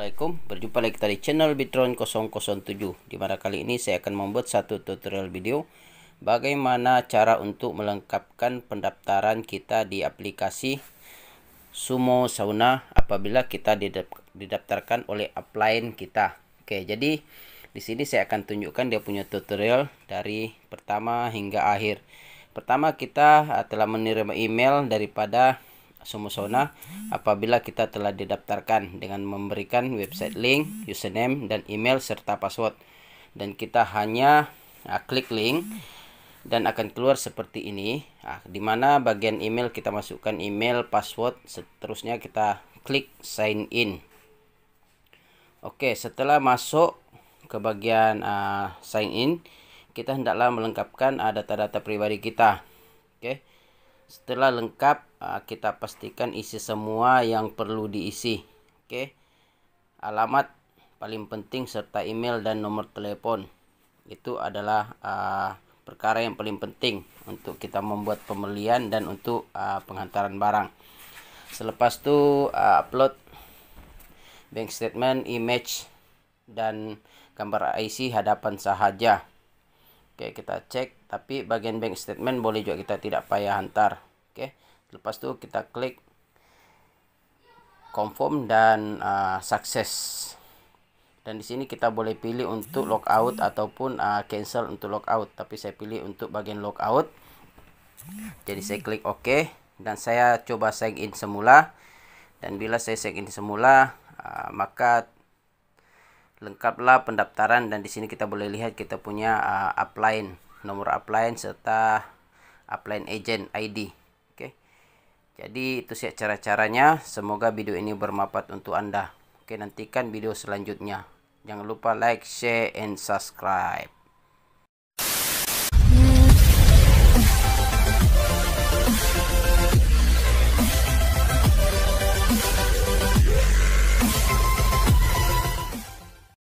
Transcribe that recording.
Assalamualaikum, berjumpa lagi kita di channel Bitron 007 mana kali ini saya akan membuat satu tutorial video Bagaimana cara untuk melengkapkan pendaftaran kita di aplikasi Sumo Sauna Apabila kita didaftarkan oleh upline kita Oke, jadi di sini saya akan tunjukkan dia punya tutorial dari pertama hingga akhir Pertama kita eh, telah menerima email daripada Sumusona. apabila kita telah didaftarkan dengan memberikan website link, username, dan email serta password. Dan kita hanya nah, klik link dan akan keluar seperti ini. Nah, di mana bagian email kita masukkan email, password, seterusnya kita klik sign in. Oke, setelah masuk ke bagian uh, sign in, kita hendaklah melengkapkan ah, data-data uh, pribadi kita. Oke. Setelah lengkap, ah, kita pastikan isi semua yang perlu diisi. Oke. Alamat paling penting serta email dan nomor telepon. Itu adalah ah, perkara yang paling penting untuk kita membuat pembelian dan untuk uh, ah, pengantaran barang. Selepas itu upload bank statement, image dan gambar IC hadapan sahaja, Oke, kita cek tapi bagian bank statement boleh juga kita tidak payah hantar oke okay. lepas itu kita klik confirm dan uh, sukses dan di sini kita boleh pilih untuk logout ataupun uh, cancel untuk logout tapi saya pilih untuk bagian logout jadi saya klik OK dan saya coba sign in semula dan bila saya sign in semula uh, maka lengkaplah pendaftaran dan di sini kita boleh lihat kita punya uh, upline nomor upline serta upline agent ID oke jadi itu sih cara-caranya semoga video ini bermanfaat untuk anda oke nantikan video selanjutnya jangan lupa like share and subscribe